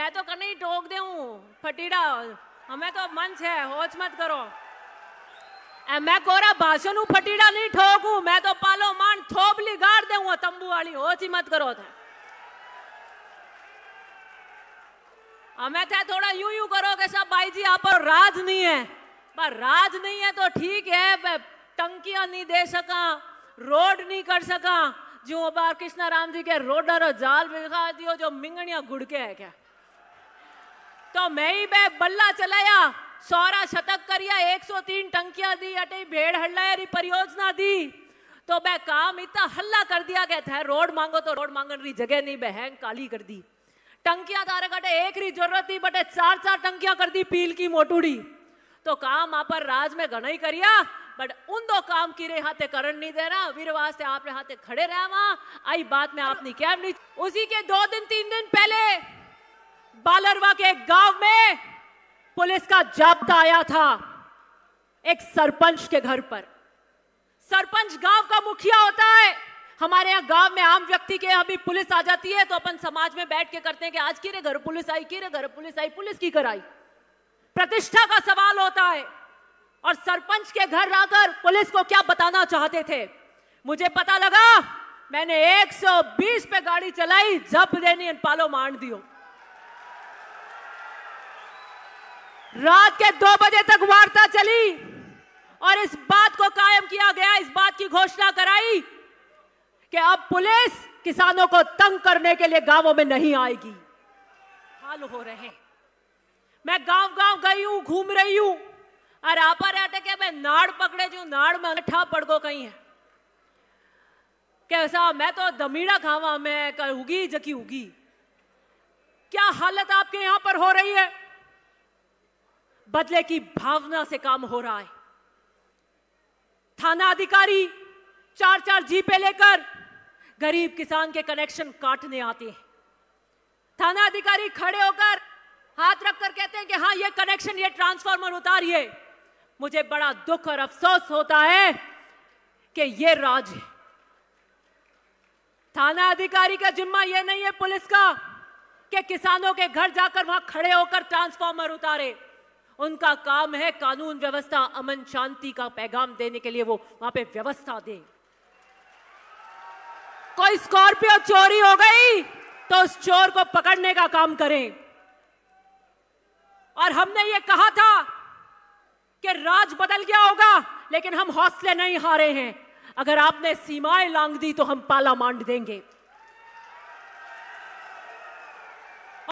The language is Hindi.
मैं तो कहीं ठोक दूँ फटीड़ा हमें तो मंच है होच मत करो मैं कोरा भाषण हूँ फटीड़ा नहीं ठोकू मैं तो पालो मान थोपली गाड़ दे तंबू वाली होच ही मत करो थे हमें थे थोड़ा यू यू करो के सब भाई जी आप राज नहीं है पर राज नहीं है तो ठीक है टंकिया नहीं दे सका रोड नहीं कर सका जो बार कृष्णा राम जी के रोडर जाल बिखा दियो जो मिंगणिया गुड़के है क्या तो मैं ही बे बल्ला चलाया सौरा शतक करिया 103 टंकिया दी अटे भेड़ हल्लाया री परियोजना दी तो बे काम इतना हल्ला कर दिया गया था रोड मांगो तो रोड मांगन री जगह नहीं बहंग काली कर दी टंकिया तारे कटे एक री जरूरत थी बटे चार चार टंकिया कर दी पील की मोटूड़ी तो काम आप राज में घना ही करिया बट उन दो काम की रे हाथे करण नहीं दे रहा वीर वास्ते आपने हाथे खड़े रहा वहां आई बात में आपने क्या नहीं उसी के दो दिन तीन दिन पहले बालरवा के गांव में पुलिस का जाप्ता आया था एक सरपंच के घर पर सरपंच गांव का मुखिया होता है हमारे यहाँ गांव में आम व्यक्ति के अभी पुलिस आ जाती है तो अपन समाज में बैठ के करते हैं कि आज की रे घर पुलिस आई की रे घर पुलिस आई पुलिस की कराई प्रतिष्ठा का सवाल होता है और सरपंच के घर आकर पुलिस को क्या बताना चाहते थे मुझे पता लगा मैंने 120 पे गाड़ी चलाई जब देनी पालो मार दियो रात के दो बजे तक वार्ता चली और इस बात को कायम किया गया इस बात की घोषणा कराई कि अब पुलिस किसानों को तंग करने के लिए गांवों में नहीं आएगी हाल हो रहे मैं गांव गांव गई हूं घूम रही हूं अरे आप रहते के मैं नाड़ पकड़े जू नाड़ में अठा गो कहीं है कैसा मैं तो दमीड़ा खावा मैं कहूगी जकी होगी क्या हालत आपके यहां पर हो रही है बदले की भावना से काम हो रहा है थाना अधिकारी चार चार जीपे लेकर गरीब किसान के कनेक्शन काटने आते हैं थाना अधिकारी खड़े होकर हाथ रखकर कहते हैं कि हाँ ये कनेक्शन ये ट्रांसफार्मर उतारिए मुझे बड़ा दुख और अफसोस होता है कि ये राज है थाना अधिकारी का जिम्मा यह नहीं है पुलिस का कि किसानों के घर जाकर वहां खड़े होकर ट्रांसफार्मर उतारे उनका काम है कानून व्यवस्था अमन शांति का पैगाम देने के लिए वो वहां पे व्यवस्था दे कोई स्कॉर्पियो चोरी हो गई तो उस चोर को पकड़ने का काम करें और हमने ये कहा था कि राज बदल गया होगा लेकिन हम हौसले नहीं हारे हैं अगर आपने सीमाएं लांग दी तो हम पाला मांड देंगे